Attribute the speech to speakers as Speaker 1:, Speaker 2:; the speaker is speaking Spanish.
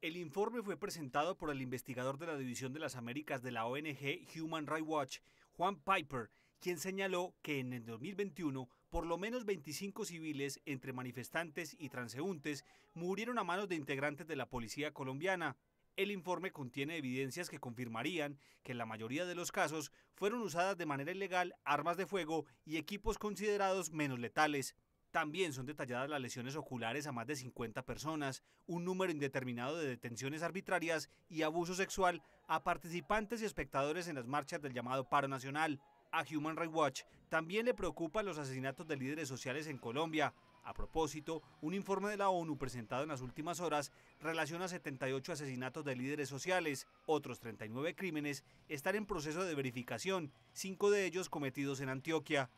Speaker 1: El informe fue presentado por el investigador de la División de las Américas de la ONG Human Rights Watch, Juan Piper, quien señaló que en el 2021 por lo menos 25 civiles entre manifestantes y transeúntes murieron a manos de integrantes de la policía colombiana. El informe contiene evidencias que confirmarían que en la mayoría de los casos fueron usadas de manera ilegal armas de fuego y equipos considerados menos letales. También son detalladas las lesiones oculares a más de 50 personas, un número indeterminado de detenciones arbitrarias y abuso sexual a participantes y espectadores en las marchas del llamado paro nacional. A Human Rights Watch también le preocupan los asesinatos de líderes sociales en Colombia. A propósito, un informe de la ONU presentado en las últimas horas relaciona 78 asesinatos de líderes sociales. Otros 39 crímenes están en proceso de verificación, cinco de ellos cometidos en Antioquia.